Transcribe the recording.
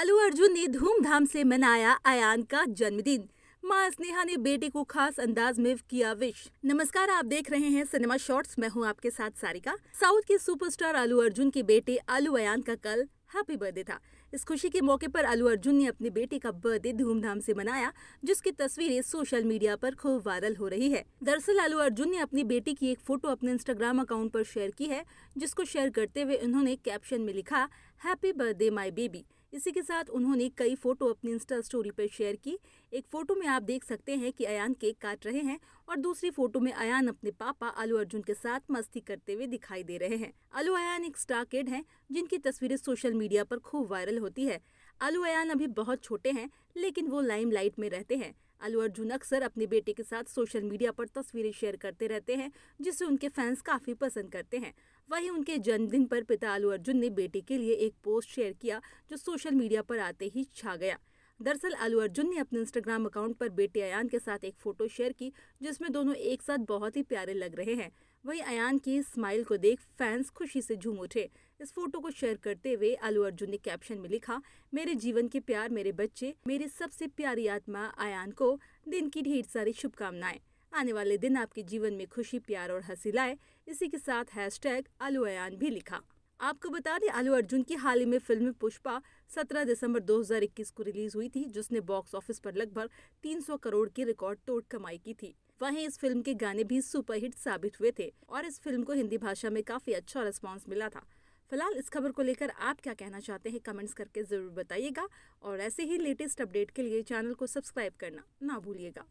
अलू अर्जुन ने धूमधाम से मनाया अयान का जन्मदिन माँ स्नेहा ने बेटे को खास अंदाज में किया विश नमस्कार आप देख रहे हैं सिनेमा शॉर्ट्स मैं हूँ आपके साथ सारिका साउथ के सुपरस्टार आलू अर्जुन के बेटे आलू अयान का कल हैप्पी बर्थडे था इस खुशी के मौके पर आलू अर्जुन ने अपने बेटे का बर्थडे धूमधाम से मनाया जिसकी तस्वीरें सोशल मीडिया पर खूब वायरल हो रही है दरअसल आलू अर्जुन ने अपनी बेटी की एक फोटो अपने इंस्टाग्राम अकाउंट पर शेयर की है जिसको शेयर करते हुए उन्होंने कैप्शन में लिखा हैप्पी बर्थडे माई बेबी इसी के साथ उन्होंने कई फोटो अपनी इंस्टा स्टोरी पर शेयर की एक फोटो में आप देख सकते हैं कि अयान केक काट रहे हैं और दूसरी फोटो में अयान अपने पापा अलू अर्जुन के साथ मस्ती करते हुए दिखाई दे रहे हैं अलू अयान एक स्टार किड है जिनकी तस्वीरें सोशल मीडिया पर खूब वायरल होती है अलू अयान अभी बहुत छोटे हैं लेकिन वो लाइट में रहते हैं अलू अर्जुन अक्सर अपने बेटे के साथ सोशल मीडिया पर तस्वीरें शेयर करते रहते हैं जिसे उनके फैंस काफ़ी पसंद करते हैं वहीं उनके जन्मदिन पर पिता अलू अर्जुन ने बेटे के लिए एक पोस्ट शेयर किया जो सोशल मीडिया पर आते ही छा गया दरअसल आलू अर्जुन ने अपने इंस्टाग्राम अकाउंट पर बेटे अयान के साथ एक फोटो शेयर की जिसमें दोनों एक साथ बहुत ही प्यारे लग रहे हैं वहीं अयान की स्माइल को देख फैंस खुशी से झूम उठे इस फोटो को शेयर करते हुए अलू अर्जुन ने कैप्शन में लिखा मेरे जीवन के प्यार मेरे बच्चे मेरी सबसे प्यारी आत्मा अयान को दिन की ढेर सारी शुभकामनाएं आने वाले दिन आपके जीवन में खुशी प्यार और हंसी लाए इसी के साथ टैग अलू अयान भी लिखा आपको बता दें आलू अर्जुन की हाल ही में फिल्म पुष्पा 17 दिसंबर 2021 को रिलीज हुई थी जिसने बॉक्स ऑफिस पर लगभग 300 करोड़ की रिकॉर्ड तोड़ कमाई की थी वहीं इस फिल्म के गाने भी सुपरहिट साबित हुए थे और इस फिल्म को हिंदी भाषा में काफी अच्छा रिस्पॉन्स मिला था फिलहाल इस खबर को लेकर आप क्या कहना चाहते हैं कमेंट्स करके जरूर बताइएगा और ऐसे ही लेटेस्ट अपडेट के लिए चैनल को सब्सक्राइब करना ना भूलिएगा